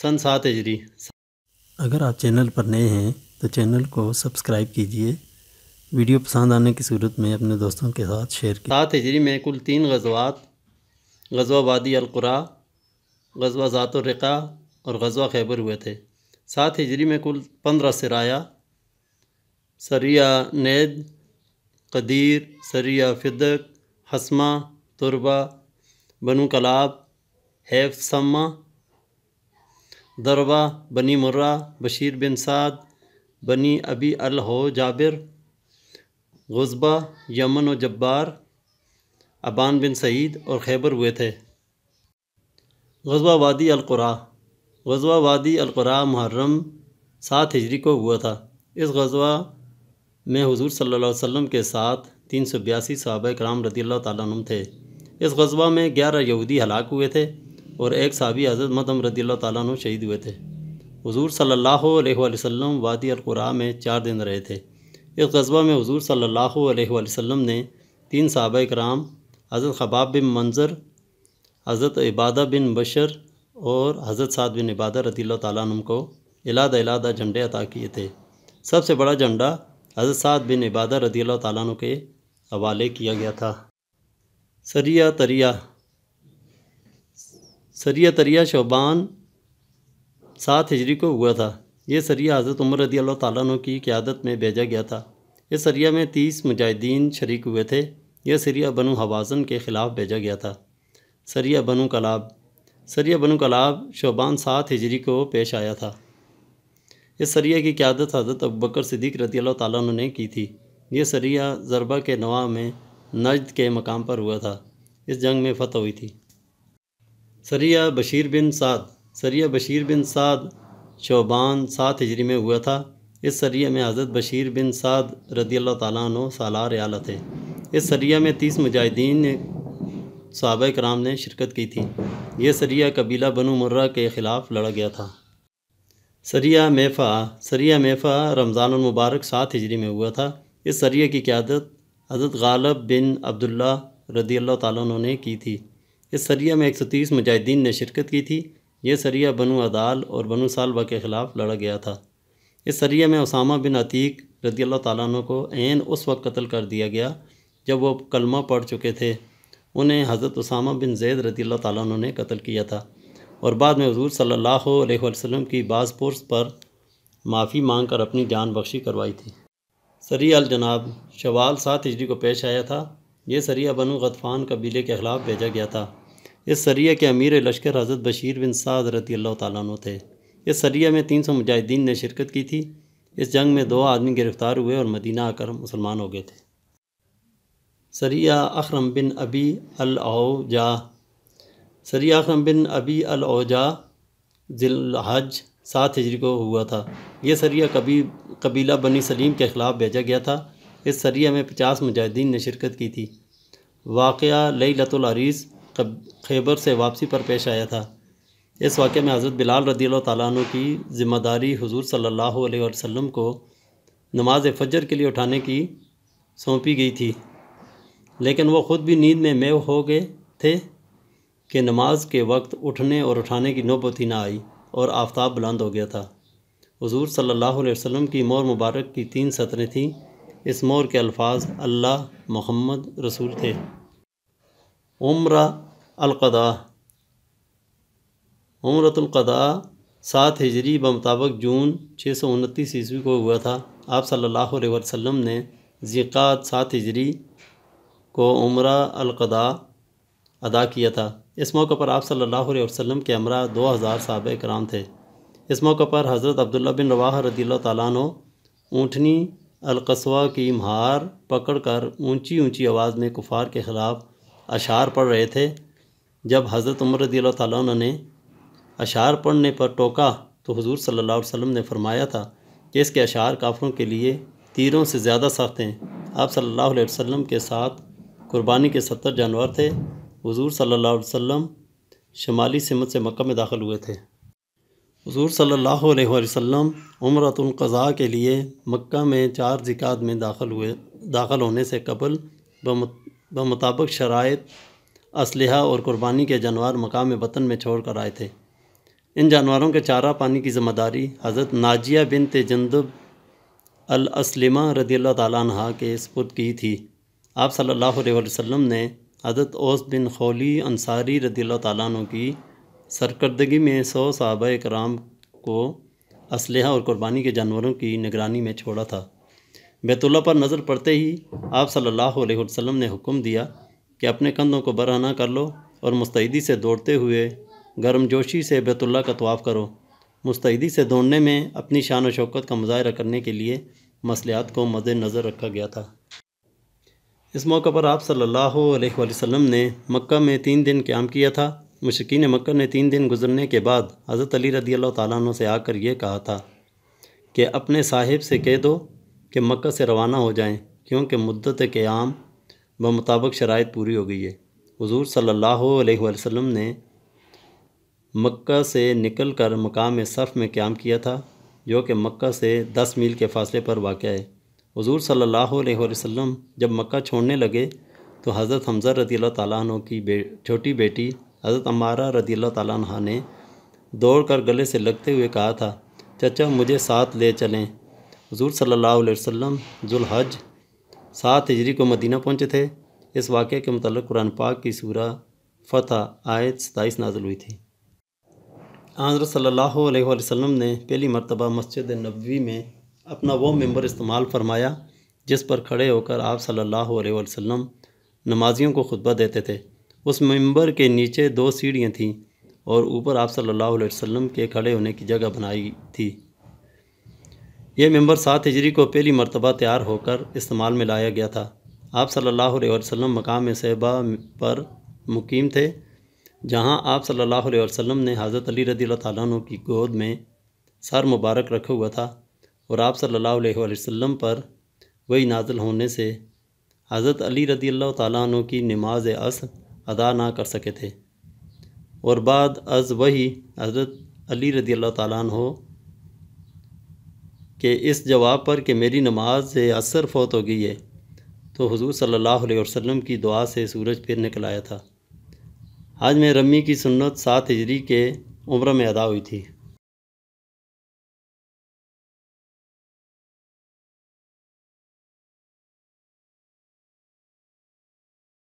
سن سات ہجری اگر آپ چینل پر نئے ہیں تو چینل کو سبسکرائب کیجئے ویڈیو پسند آنے کی صورت میں اپنے دوستوں کے ساتھ شیئر سات ہجری میں کل تین غزوات غزوہ وادی القرا غزوہ ذات الرقا اور غزوہ خیبر ہوئے تھے سات ہجری میں کل پندرہ سرایہ سریہ نید قدیر سریہ فدق حسمہ تربہ بنو کلاب حیف سما دربا بنی مرہ بشیر بن سعد بنی ابی الحو جابر غصبہ یمن و جبار ابان بن سعید اور خیبر ہوئے تھے غزوہ وادی القرا غزبہ وادی القرا محرم سات ہجری کو ہوا تھا اس غزبہ میں حضور صلی اللہ علیہ وسلم کے ساتھ تین سو بیاسی صحابہ کرام رضی اللہ تعالیٰ عنہ تھے اس غزوہ میں گیارہ یہودی ہلاک ہوئے تھے اور ایک صحابی حضرت مدم رضی اللہ تعالیٰ عنہ شہید ہوئے تھے حضور صلی اللہ علیہ وآلہ وسلم وادی القرآ میں چار دن رہے تھے اس قصبہ میں حضور صلی اللہ علیہ وسلم نے تین صحابہ اکرام حضرت خباب بن منظر حضرت عبادہ بن بشر اور حضرت سعد بن عبادہ رضی اللہ تعالیٰ عنہ کو الادہ الادہ جھنڈے عطا کیے تھے سب سے بڑا جھنڈا حضرت سعد بن عبادہ رضی اللہ تعالیٰ عنہ کے حوالے کیا گیا تھا سریہ تریہ سریہ تریہ شعبان سات ہجری کو ہوا تھا یہ سریہ حضرت عمر رضی اللہ تعالیٰ عنہ کی قیادت میں بھیجا گیا تھا اس سریہ میں تیس مجاہدین شریک ہوئے تھے یہ سریہ بنو حوازن کے خلاف بھیجا گیا تھا سریہ بنو کلاب سریہ بنو کلاب شعبان سات ہجری کو پیش آیا تھا اس سریہ کی قیادت حضرت بکر صدیق رضی اللہ تعالیٰ عنہ نے کی تھی یہ سریہ ضربہ کے نواح میں نجد کے مقام پر ہوا تھا اس جنگ میں فتح ہوئی تھی سریہ بشیر بن سعد سریہ بشیر بن سعد شعبان سات ہجری میں ہوا تھا اس سریہ میں حضرت بشیر بن سعد رضی اللہ تعالیٰ عنہ سالار اعلیٰ تھے اس سریہ میں تیس مجاہدین صحابہ کرام نے شرکت کی تھی یہ سریہ قبیلہ بنو مرہ کے خلاف لڑا گیا تھا سریہ میفہ سریہ میفہ رمضان المبارک سات ہجری میں ہوا تھا اس سریہ کی قیادت حضرت غالب بن عبداللہ رضی اللہ تعالیٰ عنہ نے کی تھی اس سریعہ میں ایک سو تیس مجاہدین نے شرکت کی تھی یہ سریہ بنو عدال اور بنو سالبہ کے خلاف لڑا گیا تھا اس سریہ میں اسامہ بن عتیق رضی اللہ تعالیٰ عنہ کو عین اس وقت قتل کر دیا گیا جب وہ کلمہ پڑھ چکے تھے انہیں حضرت اسامہ بن زید رضی اللہ تعالیٰ عنہ نے قتل کیا تھا اور بعد میں حضور صلی اللہ علیہ وسلم کی بعض پرس پر معافی مانگ کر اپنی جان بخشی کروائی تھی سریع الجناب شوال سات ہجری کو پیش آیا تھا یہ سریعہ بنو غطفان قبیلے کے خلاف بھیجا گیا تھا اس سریعہ کے امیر لشکر حضرت بشیر بن رضی اللہ تعالیٰ عنہ تھے اس سریہ میں تین سو مجاہدین نے شرکت کی تھی اس جنگ میں دو آدمی گرفتار ہوئے اور مدینہ آ کر مسلمان ہو گئے تھے سریہ اخرم بن ابی الاوجا سریہ اخرم بن ابی الاوجا ذیل سات ہجری کو ہوا تھا یہ سریہ کبھی قبیلہ بنی سلیم کے خلاف بھیجا گیا تھا اس سریہ میں پچاس مجاہدین نے شرکت کی تھی واقعہ لئی لت العریض خیبر سے واپسی پر پیش آیا تھا اس واقعے میں حضرت بلال رضی اللہ تعالیٰ عنہ کی ذمہ داری حضور صلی اللہ علیہ وسلم کو نماز فجر کے لیے اٹھانے کی سونپی گئی تھی لیکن وہ خود بھی نیند میں میو ہو گئے تھے کہ نماز کے وقت اٹھنے اور اٹھانے کی ہی نہ آئی اور آفتاب بلند ہو گیا تھا حضور صلی اللہ علیہ وسلم کی مور مبارک کی تین سطریں تھیں اس مور کے الفاظ اللہ محمد رسول تھے عمرہ القدا عمرۃ القدا سات ہجری بمطابق جون چھ سو انتیس عیسوی کو ہوا تھا آپ صلی اللہ علیہ وسلم نے ذکات سات ہجری کو عمرہ القدا ادا کیا تھا اس موقع پر آپ صلی اللہ علیہ وسلم کے امرا دو ہزار صحابہ کرام تھے اس موقع پر حضرت عبداللہ بن رواح رضی اللہ تعالیٰ نے اونٹنی القصوہ کی مہار پکڑ کر اونچی اونچی آواز میں کفار کے خلاف اشعار پڑھ رہے تھے جب حضرت عمر رضی اللہ تعالیٰ عنہ نے اشعار پڑھنے پر ٹوکا تو حضور صلی اللہ علیہ وسلم نے فرمایا تھا کہ اس کے اشعار کافروں کے لیے تیروں سے زیادہ سخت ہیں آپ صلی اللہ علیہ وسلم کے ساتھ قربانی کے ستر جانور تھے حضور صلی اللہ علیہ وسلم شمالی سمت سے مکہ میں داخل ہوئے تھے حضور صلی اللہ علیہ وسلم عمرۃ القضاء کے لیے مکہ میں چار زکات میں داخل ہوئے داخل ہونے سے قبل بمت بمطابق شرائط اسلحہ اور قربانی کے جانور مقام وطن میں چھوڑ کر آئے تھے ان جانوروں کے چارہ پانی کی ذمہ داری حضرت ناجیہ بن تجندب الاسلمہ رضی اللہ تعالیٰ عنہ کے سپرد کی تھی آپ صلی اللہ علیہ وسلم نے حضرت اوس بن خولی انصاری رضی اللہ تعالیٰ عنہ کی سرکردگی میں سو صحابہ اکرام کو اسلحہ اور قربانی کے جانوروں کی نگرانی میں چھوڑا تھا بیت اللہ پر نظر پڑتے ہی آپ صلی اللہ علیہ وسلم نے حکم دیا کہ اپنے کندھوں کو برہنہ نہ کر لو اور مستعدی سے دوڑتے ہوئے گرم جوشی سے بیت اللہ کا طواف کرو مستعدی سے دوڑنے میں اپنی شان و شوکت کا مظاہرہ کرنے کے لیے مسلات کو مد نظر رکھا گیا تھا اس موقع پر آپ صلی اللہ علیہ وسلم نے مکہ میں تین دن قیام کیا تھا مشکین مکہ نے تین دن گزرنے کے بعد حضرت علی رضی اللہ تعالیٰ عنہ سے آ کر یہ کہا تھا کہ اپنے صاحب سے کہہ دو کہ مکہ سے روانہ ہو جائیں کیونکہ مدت قیام بمطابق شرائط پوری ہو گئی ہے حضور صلی اللہ علیہ وسلم نے مکہ سے نکل کر مقام صف میں قیام کیا تھا جو کہ مکہ سے دس میل کے فاصلے پر واقع ہے حضور صلی اللہ علیہ وسلم جب مکہ چھوڑنے لگے تو حضرت حمزہ رضی اللہ تعالیٰ عنہ کی چھوٹی بیٹی حضرت عمارہ رضی اللہ تعالیٰ عنہ نے دوڑ کر گلے سے لگتے ہوئے کہا تھا چچا مجھے ساتھ لے چلیں حضور صلی اللہ علیہ وسلم ذوالحج سات ہجری کو مدینہ پہنچے تھے اس واقعے کے متعلق قرآن پاک کی سورہ فتح آیت ستائیس نازل ہوئی تھی حضرت صلی اللہ علیہ وسلم نے پہلی مرتبہ مسجد نبوی میں اپنا وہ ممبر استعمال فرمایا جس پر کھڑے ہو کر آپ صلی اللہ علیہ وسلم نمازیوں کو خطبہ دیتے تھے اس ممبر کے نیچے دو سیڑھیاں تھیں اور اوپر آپ صلی اللہ علیہ وسلم کے کھڑے ہونے کی جگہ بنائی تھی یہ ممبر سات ہجری کو پہلی مرتبہ تیار ہو کر استعمال میں لایا گیا تھا آپ صلی اللہ علیہ وسلم مقام صحبہ پر مقیم تھے جہاں آپ صلی اللہ علیہ وسلم نے حضرت علی رضی اللہ تعالیٰ عنہ کی گود میں سر مبارک رکھا ہوا تھا اور آپ صلی اللہ علیہ وسلم پر وہی نازل ہونے سے حضرت علی رضی اللہ تعالیٰ عنہ کی نماز اص ادا نہ کر سکے تھے اور بعد از وہی حضرت علی رضی اللہ تعالیٰ عنہ کہ اس جواب پر کہ میری نماز اثر فوت ہو گئی ہے تو حضور صلی اللہ علیہ وسلم کی دعا سے سورج پھر نکل آیا تھا آج میں رمی کی سنت سات ہجری کے عمرہ میں ادا ہوئی تھی